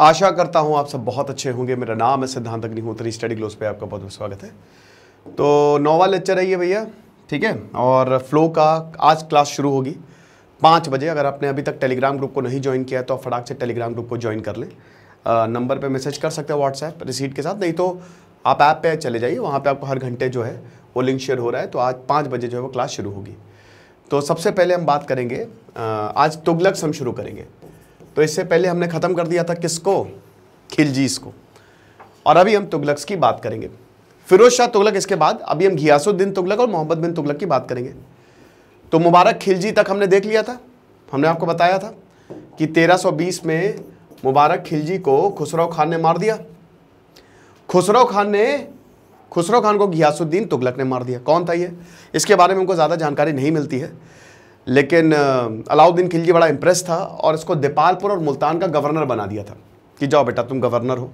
आशा करता हूँ आप सब बहुत अच्छे होंगे मेरा नाम है सिद्धांत अग्निहोत्री स्टडी ग्लोस पे आपका बहुत बहुत स्वागत है तो नौवा लेक्चर है ये भैया ठीक है और फ्लो का आज क्लास शुरू होगी पाँच बजे अगर आपने अभी तक टेलीग्राम ग्रुप को नहीं ज्वाइन किया है तो आप फटाक से टेलीग्राम ग्रुप को ज्वाइन कर लें नंबर पर मैसेज कर सकते हैं व्हाट्सएप रिसीट के साथ नहीं तो आप ऐप पर चले जाइए वहाँ पर आपको हर घंटे जो है वो लिंक शेयर हो रहा है तो आज पाँच बजे जो है वो क्लास शुरू होगी तो सबसे पहले हम बात करेंगे आज तुगलक से हम शुरू करेंगे तो इससे पहले हमने ख़त्म कर दिया था किसको खिलजी को और अभी हम तुगलक्स की बात करेंगे फिरोज शाह तुगलक इसके बाद अभी हम घियासुद्दीन तुगलक और मोहम्मद बिन तुगलक की बात करेंगे तो मुबारक खिलजी तक हमने देख लिया था हमने आपको बताया था कि 1320 में मुबारक खिलजी को खुसरो खान ने मार दिया खुसरो खान ने खुसरो खान को घियासुद्दीन तुगलक ने मार दिया कौन था ये इसके बारे में उनको ज़्यादा जानकारी नहीं मिलती है लेकिन अलाउद्दीन खिलजी बड़ा इंप्रेस था और इसको देपालपुर और मुल्तान का गवर्नर बना दिया था कि जाओ बेटा तुम गवर्नर हो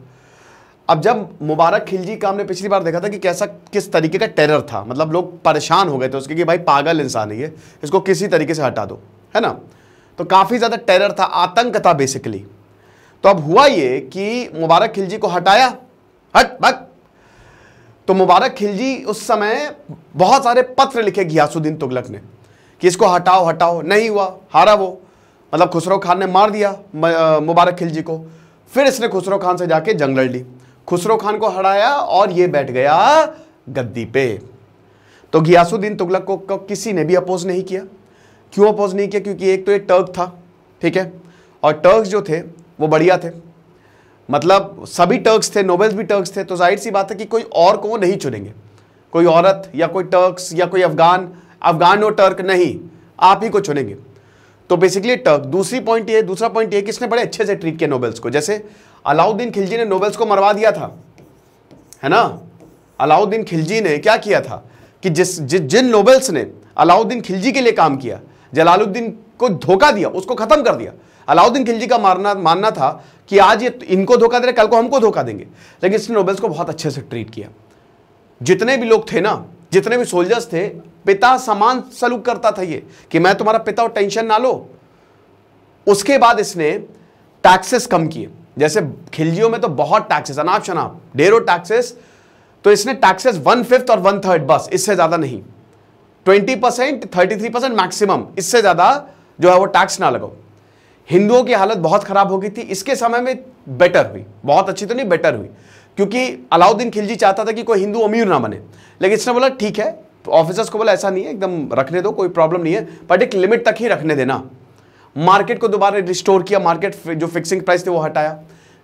अब जब मुबारक खिलजी का हमने पिछली बार देखा था कि कैसा किस तरीके का टेरर था मतलब लोग परेशान हो गए थे उसके कि भाई पागल इंसान है ये इसको किसी तरीके से हटा दो है ना तो काफ़ी ज़्यादा टेरर था आतंक था बेसिकली तो अब हुआ ये कि मुबारक खिलजी को हटाया हट भक तो मुबारक खिलजी उस समय बहुत सारे पत्र लिखे घियासुद्दीन तुगलक ने कि इसको हटाओ हटाओ नहीं हुआ हारा वो मतलब खुसरो खान ने मार दिया मुबारक खिलजी को फिर इसने खुसरो खान से जाके जंग लड़ ली खुसरो खान को हराया और ये बैठ गया गद्दी पे तो गियासुद्दीन तुगलक को, किसी ने भी अपोज नहीं किया क्यों अपोज नहीं किया क्योंकि एक तो ये टर्क था ठीक है और टर्क जो थे वो बढ़िया थे मतलब सभी टर्क्स थे नोबेल्स भी टर्क्स थे तो जाहिर सी बात है कि कोई और को नहीं चुनेंगे कोई औरत या कोई टर्क्स या कोई अफगान अफगान और टर्क नहीं आप ही को चुनेंगे तो बेसिकली टर्क दूसरी पॉइंट ये दूसरा पॉइंट ये किसने बड़े अच्छे से ट्रीट किया नोबेल्स को जैसे अलाउद्दीन खिलजी ने नोबेल्स को मरवा दिया था है ना अलाउद्दीन खिलजी ने क्या किया था कि जिस जि, जिन नोबेल्स ने अलाउद्दीन खिलजी के लिए काम किया जलालुद्दीन को धोखा दिया उसको खत्म कर दिया अलाउद्दीन खिलजी का मारना मानना था कि आज ये तो इनको धोखा दे रहे कल को हमको धोखा देंगे लेकिन इसने नोबेल्स को बहुत अच्छे से ट्रीट किया जितने भी लोग थे ना जितने भी सोल्जर्स थे पिता समान सलूक करता था ये कि मैं तुम्हारा पिता और टेंशन ना लो उसके बाद इसने टैक्सेस कम किए जैसे खिलजियों में तो बहुत टैक्सेस अनाप शनाप डेरो टैक्सेस तो इसने टैक्सेस वन फिफ्थ और वन थर्ड बस इससे ज़्यादा नहीं twenty percent thirty three percent maximum इससे ज़्यादा जो है वो टैक्स ना लगाओ हिंदुओं की हालत बहुत ख़राब हो गई थी इसके समय में बेटर हुई बहुत अच्छी तो नहीं बेटर हुई क्योंकि अलाउद्दीन खिलजी चाहता था कि कोई हिंदू अमीर ना बने लेकिन इसने बोला ठीक है तो ऑफिसर्स को बोला ऐसा नहीं है एकदम रखने दो कोई प्रॉब्लम नहीं है बट एक लिमिट तक ही रखने देना मार्केट को दोबारा रिस्टोर किया मार्केट जो फिक्सिंग प्राइस थे वो हटाया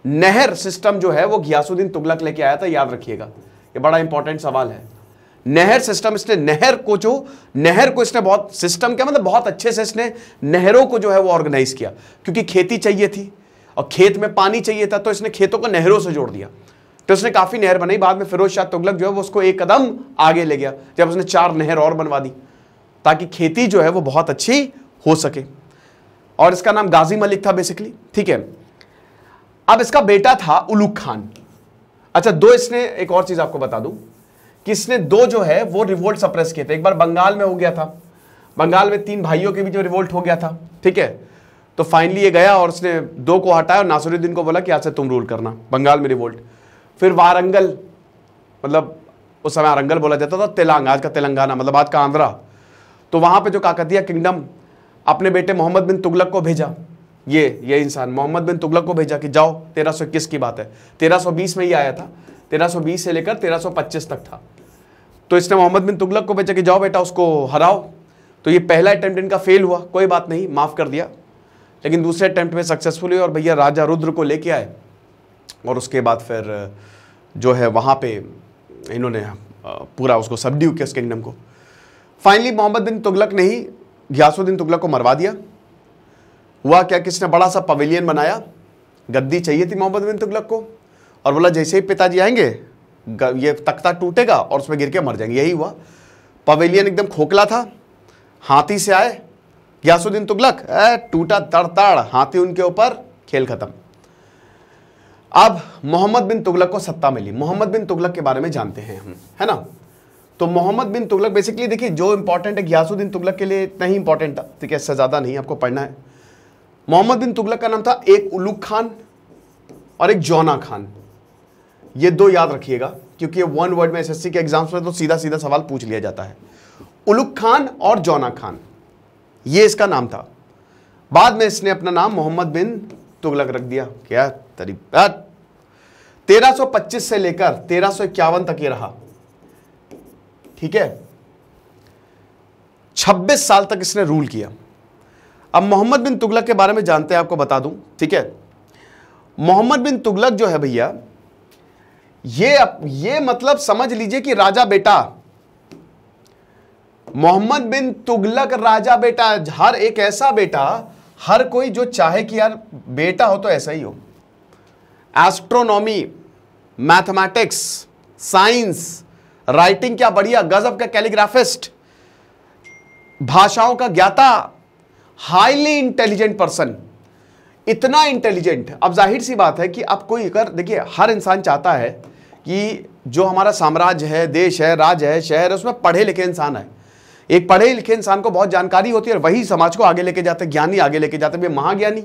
नहर सिस्टम जो है वो गियासुद्दीन तुगलक लेके आया था याद रखिएगा ये बड़ा इंपॉर्टेंट सवाल है नहर सिस्टम इसने नहर को जो नहर को इसने बहुत सिस्टम क्या मतलब बहुत अच्छे से इसने नहरों को जो है वो ऑर्गेनाइज किया क्योंकि खेती चाहिए थी और खेत में पानी चाहिए था तो इसने खेतों को नहरों से जोड़ दिया तो उसने काफ़ी नहर बनाई बाद में फिरोज शाह तुगलक जो है वो उसको एक कदम आगे ले गया जब उसने चार नहर और बनवा दी ताकि खेती जो है वो बहुत अच्छी हो सके और इसका नाम गाजी मलिक था बेसिकली ठीक है अब इसका बेटा था उलूक खान अच्छा दो इसने एक और चीज़ आपको बता दूं कि इसने दो जो है वो रिवोल्ट सप्रेस किए थे एक बार बंगाल में हो गया था बंगाल में तीन भाइयों के बीच में रिवोल्ट हो गया था ठीक है तो फाइनली ये गया और उसने दो को हटाया और नासुरुद्दीन को बोला कि आज से तुम रूल करना बंगाल में रिवोल्ट फिर वारंगल मतलब उस समय आरंगल बोला जाता था तेलंगा आज का तेलंगाना मतलब आज का आंध्रा तो वहाँ पे जो काकतिया किंगडम अपने बेटे मोहम्मद बिन तुगलक को भेजा ये ये इंसान मोहम्मद बिन तुगलक को भेजा कि जाओ इक्कीस की बात है बीस में ही आया था बीस से लेकर पच्चीस तक था तो इसने मोहम्मद बिन तुगलक को भेजा कि जाओ बेटा उसको हराओ तो ये पहला अटैम्प्ट इनका फेल हुआ कोई बात नहीं माफ़ कर दिया लेकिन दूसरे अटैम्प्ट में सक्सेसफुल हुए और भैया राजा रुद्र को लेके आए और उसके बाद फिर जो है वहाँ पे इन्होंने पूरा उसको सबड्यू किया उस किंगडम को फाइनली मोहम्मद बिन तुगलक ने ही घियासुद्दीन तुगलक को मरवा दिया हुआ क्या किसने बड़ा सा पवेलियन बनाया गद्दी चाहिए थी मोहम्मद बिन तुगलक को और बोला जैसे ही पिताजी आएंगे ये तख्ता टूटेगा और उसमें गिर के मर जाएंगे यही हुआ पवेलियन एकदम खोखला था हाथी से आए ग्यासुद्दीन तुगलक टूटा तड़ तड़ हाथी उनके ऊपर खेल खत्म अब मोहम्मद बिन तुगलक को सत्ता मिली मोहम्मद बिन तुगलक के बारे में जानते हैं हम है ना तो मोहम्मद बिन तुगलक बेसिकली देखिए जो इंपॉर्टेंट है गयासुद्दीन तुगलक के लिए इतना ही इंपॉर्टेंट था ठीक है इससे ज़्यादा नहीं आपको पढ़ना है मोहम्मद बिन तुगलक का नाम था एक उलूक खान और एक जौना खान ये दो याद रखिएगा क्योंकि वन वर्ड में एसएससी के एग्जाम्स में तो सीधा सीधा सवाल पूछ लिया जाता है उलुक खान और जौना खान ये इसका नाम था बाद में इसने अपना नाम मोहम्मद बिन तुगलक रख दिया क्या तरीका 1325 से लेकर तेरह तक ये रहा ठीक है 26 साल तक इसने रूल किया अब मोहम्मद बिन तुगलक के बारे में जानते हैं आपको बता दूं ठीक है मोहम्मद बिन तुगलक जो है भैया ये ये मतलब समझ लीजिए कि राजा बेटा मोहम्मद बिन तुगलक राजा बेटा हर एक ऐसा बेटा हर कोई जो चाहे कि यार बेटा हो तो ऐसा ही हो एस्ट्रोनॉमी मैथमेटिक्स साइंस राइटिंग क्या बढ़िया गजब का कैलीग्राफिस्ट भाषाओं का ज्ञाता हाईली इंटेलिजेंट पर्सन इतना इंटेलिजेंट अब जाहिर सी बात है कि अब कोई कर देखिए हर इंसान चाहता है कि जो हमारा साम्राज्य है देश है राज्य है शहर है उसमें पढ़े लिखे इंसान है एक पढ़े लिखे इंसान को बहुत जानकारी होती है और वही समाज को आगे लेके जाते ज्ञानी आगे लेके जाते महाज्ञानी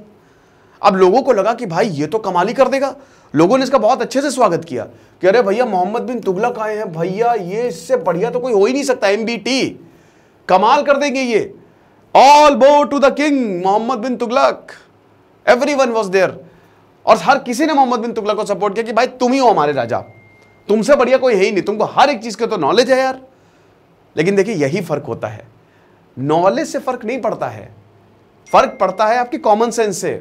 अब लोगों को लगा कि भाई ये तो कमाल ही कर देगा लोगों ने इसका बहुत अच्छे से स्वागत किया कि अरे भैया मोहम्मद बिन तुगलक आए हैं भैया ये इससे बढ़िया तो कोई हो ही नहीं सकता एम कमाल कर देंगे ये all bow to the king Mohammad bin Tughlaq every one was there और हर किसी ने मोहम्मद बिन तुगलक को सपोर्ट किया कि भाई तुम ही हो हमारे राजा तुमसे बढ़िया कोई है ही नहीं तुमको हर एक चीज़ का तो नॉलेज है यार लेकिन देखिए यही फ़र्क होता है नॉलेज से फ़र्क नहीं पड़ता है फ़र्क पड़ता है आपकी कॉमन सेंस से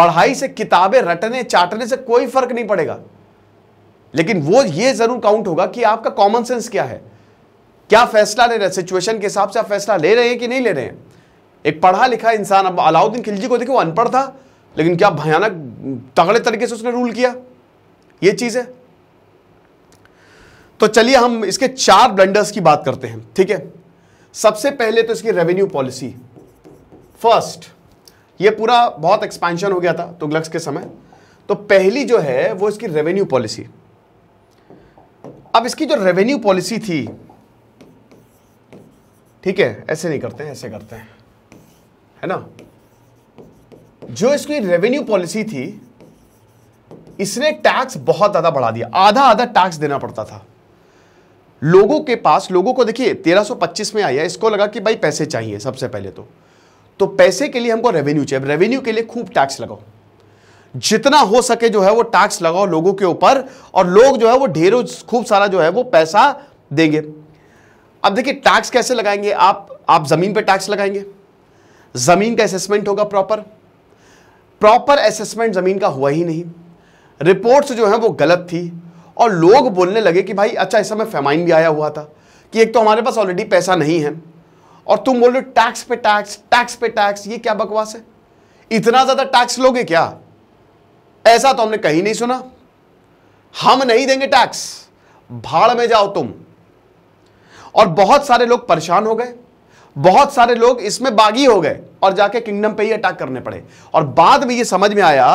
पढ़ाई से किताबें रटने चाटने से कोई फर्क नहीं पड़ेगा लेकिन वो ये जरूर काउंट होगा कि आपका कॉमन सेंस क्या है क्या फैसला ले रहे हैं सिचुएशन के हिसाब से आप फैसला ले रहे हैं कि नहीं ले रहे हैं एक पढ़ा लिखा इंसान अब अलाउद्दीन खिलजी को देखो अनपढ़ था लेकिन क्या भयानक तगड़े तरीके से उसने रूल किया ये चीज़ है तो चलिए हम इसके चार ब्लेंडर्स की बात करते हैं ठीक है सबसे पहले तो इसकी रेवेन्यू पॉलिसी फर्स्ट ये पूरा बहुत एक्सपेंशन हो गया था तुगलक्स के समय तो पहली जो है वो इसकी रेवेन्यू पॉलिसी अब इसकी जो रेवेन्यू पॉलिसी थी ठीक है ऐसे नहीं करते हैं ऐसे करते हैं है ना जो इसकी रेवेन्यू पॉलिसी थी इसने टैक्स बहुत ज्यादा बढ़ा दिया आधा आधा टैक्स देना पड़ता था लोगों के पास लोगों को देखिए 1325 में आया इसको लगा कि भाई पैसे चाहिए सबसे पहले तो तो पैसे के लिए हमको रेवेन्यू चाहिए रेवेन्यू के लिए खूब टैक्स लगाओ जितना हो सके जो है वो टैक्स लगाओ लोगों के ऊपर और लोग जो है वो ढेरों खूब सारा जो है वो पैसा देंगे अब देखिए टैक्स कैसे लगाएंगे आप आप जमीन पे टैक्स लगाएंगे जमीन का असेसमेंट होगा प्रॉपर प्रॉपर असेसमेंट जमीन का हुआ ही नहीं रिपोर्ट्स जो है वो गलत थी और लोग बोलने लगे कि भाई अच्छा इस समय फेमाइन भी आया हुआ था कि एक तो हमारे पास ऑलरेडी पैसा नहीं है और तुम बोल रहे हो टैक्स पे टैक्स टैक्स पे टैक्स ये क्या बकवास है इतना ज्यादा टैक्स लोगे क्या ऐसा तो हमने कहीं नहीं सुना हम नहीं देंगे टैक्स भाड़ में जाओ तुम और बहुत सारे लोग परेशान हो गए बहुत सारे लोग इसमें बागी हो गए और जाके किंगडम पे ही अटैक करने पड़े और बाद में ये समझ में आया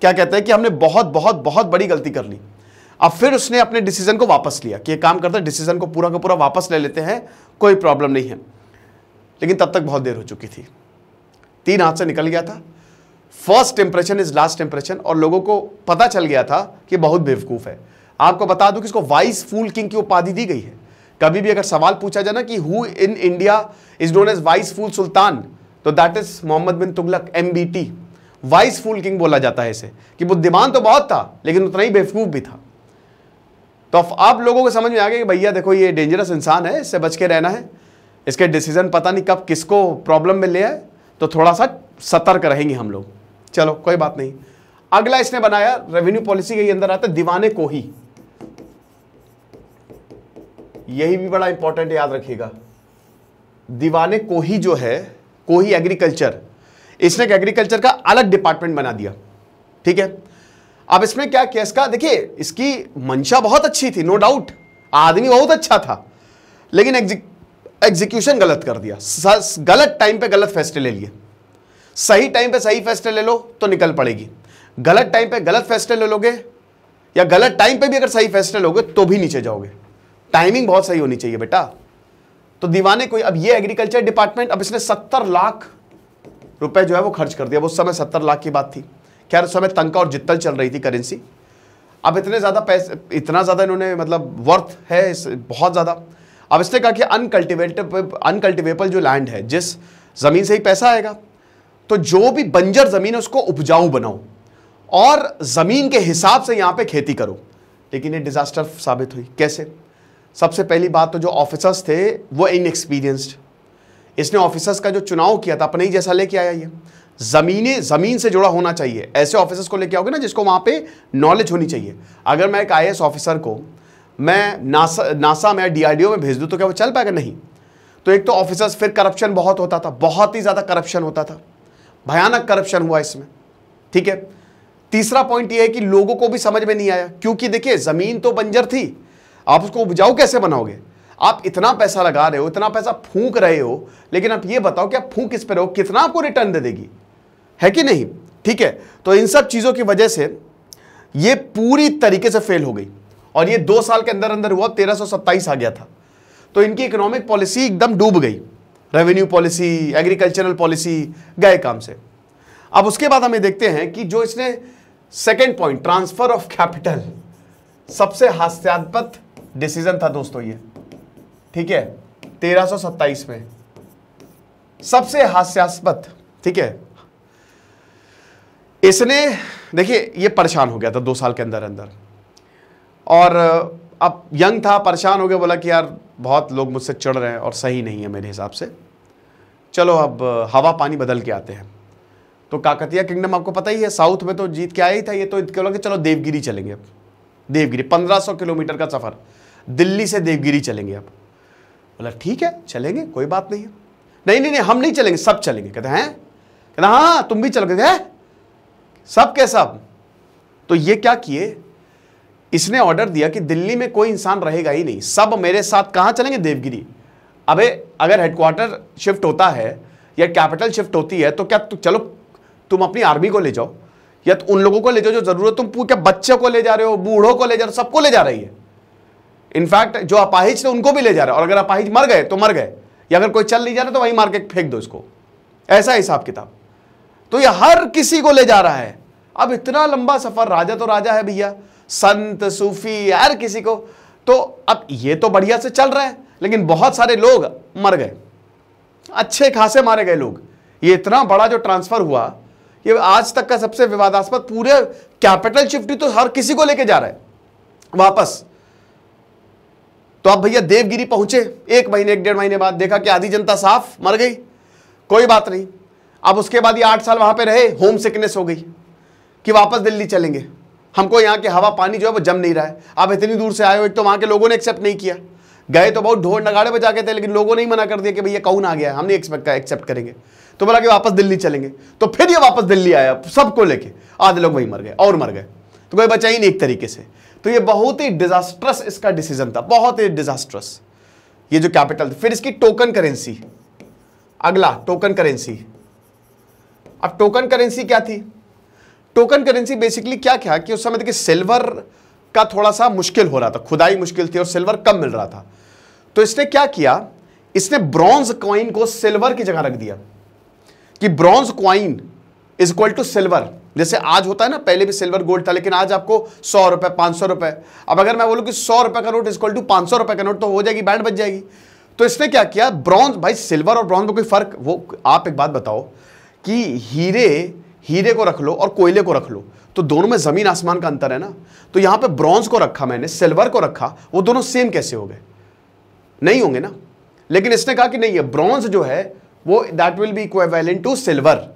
क्या कहते हैं कि हमने बहुत बहुत बहुत बड़ी गलती कर ली अब फिर उसने अपने डिसीजन को वापस लिया कि ये काम करते डिसीजन को पूरा का पूरा वापस ले लेते हैं कोई प्रॉब्लम नहीं है लेकिन तब तक बहुत देर हो चुकी थी तीन हाथ से निकल गया था first impression is last impression और लोगों को पता चल गया था कि बहुत बेवकूफ़ है आपको बता दूं कि इसको वाइस फूल किंग की उपाधि दी गई है कभी भी अगर सवाल पूछा जाए ना कि who in India is known as wise fool sultan तो that is Mohammad bin Tughlaq M B T wise fool king बोला जाता है इसे कि बुद्धिमान तो बहुत था लेकिन उतना ही बेवकूफ़ भी था तो आप लोगों को समझ में आ गया कि भैया देखो ये डेंजरस इंसान है इससे बच के रहना है इसके डिसीजन पता नहीं कब किसको प्रॉब्लम में ले आए तो थोड़ा सा सतर्क रहेंगे हम लोग चलो कोई बात नहीं अगला इसने बनाया रेवेन्यू पॉलिसी के अंदर आता है दीवाने को ही यही भी बड़ा इंपॉर्टेंट याद रखिएगा दीवाने को ही जो है को ही एग्रीकल्चर इसने एग्रीकल्चर का अलग डिपार्टमेंट बना दिया ठीक है अब इसमें क्या केस का देखिए इसकी मंशा बहुत अच्छी थी नो डाउट आदमी बहुत अच्छा था लेकिन एग्जीक्यूशन गलत कर दिया गलत टाइम पे गलत फैसले ले लिए सही टाइम पे सही फैसले ले लो तो निकल पड़ेगी गलत टाइम पे गलत फैसले ले लोगे या गलत टाइम पे भी अगर सही फैसले लोगे तो भी नीचे जाओगे टाइमिंग बहुत सही होनी चाहिए बेटा तो दीवाने कोई अब ये एग्रीकल्चर डिपार्टमेंट अब इसने सत्तर लाख रुपए जो है वो खर्च कर दिया उस समय सत्तर लाख की बात थी खैर उस समय तंका और जित्तल चल रही थी करेंसी अब इतने ज़्यादा पैसे इतना ज़्यादा इन्होंने मतलब वर्थ है बहुत ज़्यादा अब इसने कहा कि अनकल्टिवेट अनकल्टिवेबल जो लैंड है जिस ज़मीन से ही पैसा आएगा तो जो भी बंजर ज़मीन है उसको उपजाऊ बनाओ और ज़मीन के हिसाब से यहां पे खेती करो लेकिन ये डिज़ास्टर साबित हुई कैसे सबसे पहली बात तो जो ऑफिसर्स थे वो इनएक्सपीरियंस्ड इसने ऑफिसर्स का जो चुनाव किया था अपने ही जैसा लेके आया ये ज़मीने ज़मीन से जुड़ा होना चाहिए ऐसे ऑफिसर्स को लेके आओगे ना जिसको वहां पे नॉलेज होनी चाहिए अगर मैं एक आई ऑफिसर को मैं नासा नासा में डीआरडीओ में भेज दूँ तो क्या वो चल पाएगा नहीं तो एक तो ऑफिसर्स फिर करप्शन बहुत होता था बहुत ही ज़्यादा करप्शन होता था भयानक करप्शन हुआ इसमें ठीक है तीसरा पॉइंट ये है कि लोगों को भी समझ में नहीं आया क्योंकि देखिए ज़मीन तो बंजर थी आप उसको उपजाऊ कैसे बनाओगे आप इतना पैसा लगा रहे हो इतना पैसा फूंक रहे हो लेकिन आप ये बताओ कि आप फूंक किस पर रहो कितना आपको रिटर्न दे देगी है कि नहीं ठीक है तो इन सब चीज़ों की वजह से ये पूरी तरीके से फेल हो गई और ये दो साल के अंदर अंदर हुआ तेरह आ गया था तो इनकी इकोनॉमिक पॉलिसी एकदम डूब गई रेवेन्यू पॉलिसी एग्रीकल्चरल पॉलिसी गए काम से अब उसके बाद हमें देखते हैं कि जो इसने second point transfer of capital सबसे हास्यास्पद डिसीजन था दोस्तों ये ठीक है तेरह में सबसे हास्यास्पद ठीक है इसने देखिए ये परेशान हो गया था दो साल के अंदर अंदर और अब यंग था परेशान हो गया बोला कि यार बहुत लोग मुझसे चढ़ रहे हैं और सही नहीं है मेरे हिसाब से चलो अब हवा पानी बदल के आते हैं तो काकतिया किंगडम आपको पता ही है साउथ में तो जीत के आया ही था ये तो बोला कि चलो देवगिरी चलेंगे अब देवगिरी 1500 किलोमीटर का सफ़र दिल्ली से देवगिरी चलेंगे अब बोला ठीक है चलेंगे कोई बात नहीं है नहीं नहीं नहीं हम नहीं चलेंगे सब चलेंगे कहते हैं कहते हाँ, हाँ तुम भी चलोगे हैं सब के सब तो ये क्या किए इसने ऑर्डर दिया कि दिल्ली में कोई इंसान रहेगा ही नहीं सब मेरे साथ कहाँ चलेंगे देवगिरी अबे अगर हेडक्वार्टर शिफ्ट होता है या कैपिटल शिफ्ट होती है तो क्या तु, चलो तुम अपनी आर्मी को ले जाओ या तो उन लोगों को ले जाओ जो जरूरत तुम क्या बच्चों को ले जा रहे हो बूढ़ों को ले जा रहे हो सबको ले जा रही है इनफैक्ट जो अपाहिज थे उनको भी ले जा रहे हो और अगर अपाहिज मर गए तो मर गए या अगर कोई चल नहीं जा रहा तो वहीं मार के फेंक दो इसको ऐसा हिसाब किताब तो ये हर किसी को ले जा रहा है अब इतना लंबा सफर राजा तो राजा है भैया संत सूफी यार किसी को तो अब ये तो बढ़िया से चल रहा है लेकिन बहुत सारे लोग मर गए अच्छे खासे मारे गए लोग ये इतना बड़ा जो ट्रांसफर हुआ ये आज तक का सबसे विवादास्पद पूरे कैपिटल शिफ्ट तो हर किसी को लेके जा रहा है वापस तो अब भैया देवगिरी पहुंचे एक महीने एक डेढ़ महीने बाद देखा कि आधी जनता साफ मर गई कोई बात नहीं अब उसके बाद ये आठ साल वहां पे रहे होम सिकनेस हो गई कि वापस दिल्ली चलेंगे हमको यहाँ के हवा पानी जो है वो जम नहीं रहा है आप इतनी दूर से आए हो एक तो वहाँ के लोगों ने एक्सेप्ट नहीं किया गए तो बहुत ढोर नगाड़े बजा के थे लेकिन लोगों ने ही मना कर दिया कि भैया कौन आ गया हम नहीं एक्सपेक्ट एक्सेप्ट करेंगे तो बोला कि वापस दिल्ली चलेंगे तो फिर ये वापस दिल्ली आया सबको लेके आधे लोग वहीं मर गए और मर गए तो कोई बचा ही नहीं एक तरीके से तो ये बहुत ही डिजास्ट्रस इसका डिसीजन था बहुत ही डिजास्ट्रस ये जो कैपिटल फिर इसकी टोकन करेंसी अगला टोकन करेंसी अब टोकन करेंसी क्या थी टोकन करेंसी बेसिकली क्या क्या कि उस समय देखिए सिल्वर का थोड़ा सा मुश्किल हो रहा था खुदाई मुश्किल थी और सिल्वर कम मिल रहा था तो इसने क्या किया इसने ब्रॉन्ज क्वाइन को सिल्वर की जगह रख दिया कि bronze coin is equal to silver जैसे आज होता है ना पहले भी सिल्वर गोल्ड था लेकिन आज आपको सौ रुपए पांच सौ रुपए अब अगर मैं बोलूं कि सौ रुपए का नोट इक्वल टू पांच सौ रुपए का नोट तो हो जाएगी बैंड बच जाएगी तो इसने क्या किया ब्रॉन्ज भाई सिल्वर और ब्रॉन्ज में कोई फर्क वो आप एक बात बताओ कि हीरे हीरे को रख लो और कोयले को रख लो तो दोनों में ज़मीन आसमान का अंतर है ना तो यहां पे ब्रॉन्ज को रखा मैंने सिल्वर को रखा वो दोनों सेम कैसे हो गए नहीं होंगे ना लेकिन इसने कहा कि नहीं ये ब्रॉन्ज जो है वो that will be equivalent to silver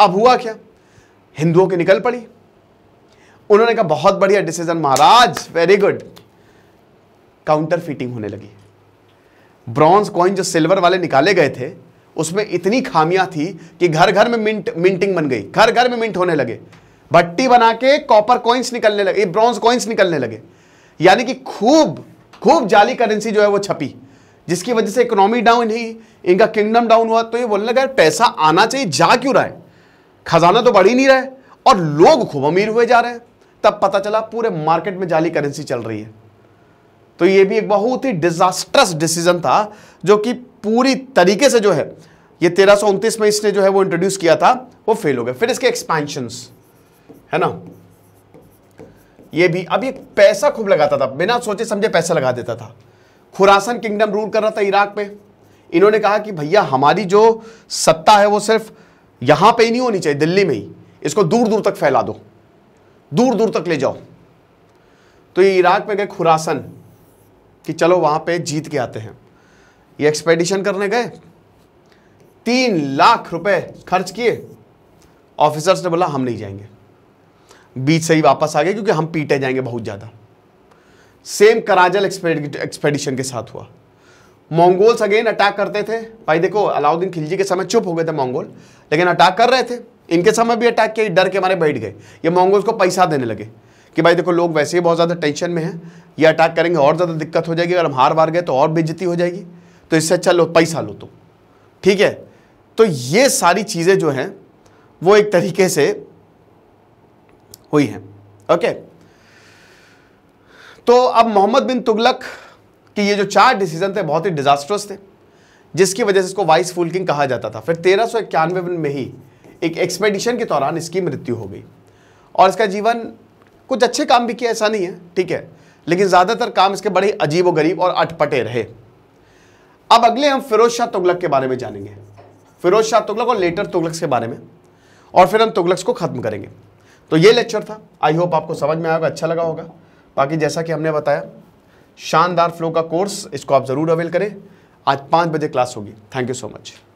अब हुआ क्या हिंदुओं की निकल पड़ी उन्होंने कहा बहुत बढ़िया डिसीजन महाराज वेरी गुड काउंटर फिटिंग होने लगी ब्रॉन्ज कॉइन जो सिल्वर वाले निकाले गए थे उसमें इतनी खामियां थी कि घर घर में मिंट मिंटिंग बन गई घर घर में मिंट होने लगे भट्टी बना के कॉपर कॉइन्स निकलने लगे ब्रॉन्ज कॉइन्स निकलने लगे यानी कि खूब खूब जाली करेंसी जो है वो छपी जिसकी वजह से इकोनॉमी डाउन ही इनका किंगडम डाउन हुआ तो ये बोलने लगा पैसा आना चाहिए जा क्यों रहा है खजाना तो बढ़ ही नहीं रहा है और लोग खूब अमीर हुए जा रहे हैं तब पता चला पूरे मार्केट में जाली करेंसी चल रही है तो ये भी एक बहुत ही डिजास्ट्रस डिसीजन था जो कि पूरी तरीके से जो है ये तेरह में इसने जो है वो इंट्रोड्यूस किया था वो फेल हो गया फिर इसके एक्सपेंशन है ना ये भी अब ये पैसा खूब लगाता था बिना सोचे समझे पैसा लगा देता था खुरासन किंगडम रूल कर रहा था इराक में इन्होंने कहा कि भैया हमारी जो सत्ता है वो सिर्फ यहां पे ही नहीं होनी चाहिए दिल्ली में ही इसको दूर दूर तक फैला दो दूर दूर तक ले जाओ तो ये इराक में गए खुरासन कि चलो वहां पे जीत के आते हैं ये एक्सपेडिशन करने गए तीन लाख रुपए खर्च किए ऑफिसर्स ने बोला हम नहीं जाएंगे बीच से ही वापस आ गए क्योंकि हम पीटे जाएंगे बहुत ज़्यादा सेम कराजल एक्सपेडिशन के साथ हुआ मंगोल्स अगेन अटैक करते थे भाई देखो अलाउद्दीन खिलजी के समय चुप हो गए थे मंगोल लेकिन अटैक कर रहे थे इनके समय भी अटैक किया डर के मारे बैठ गए ये मंगोल्स को पैसा देने लगे कि भाई देखो लोग वैसे ही बहुत ज़्यादा टेंशन में हैं ये अटैक करेंगे और ज़्यादा दिक्कत हो जाएगी अगर हम हार मार गए तो और बेजती हो जाएगी तो इससे अच्छा लो पैसा लो तो ठीक है तो ये सारी चीज़ें जो हैं वो एक तरीके से हुई हैं ओके तो अब मोहम्मद बिन तुगलक कि ये जो चार डिसीजन थे बहुत ही डिजास्ट्रस थे जिसकी वजह से इसको वाइस फूल किंग कहा जाता था फिर तेरह में ही एक एक्सपेडिशन के दौरान इसकी मृत्यु हो गई और इसका जीवन कुछ अच्छे काम भी किया ऐसा नहीं है ठीक है लेकिन ज़्यादातर काम इसके बड़े अजीब और गरीब और अटपटे रहे अब अगले हम फिरोज शाह तुगलक के बारे में जानेंगे फिरोज शाह तुगलक और लेटर तुगलक्स के बारे में और फिर हम तुगलक्स को ख़त्म करेंगे तो ये लेक्चर था आई होप आपको समझ में आएगा अच्छा लगा होगा बाकी जैसा कि हमने बताया शानदार फ्लो का कोर्स इसको आप ज़रूर अवेल करें आज पाँच बजे क्लास होगी थैंक यू सो मच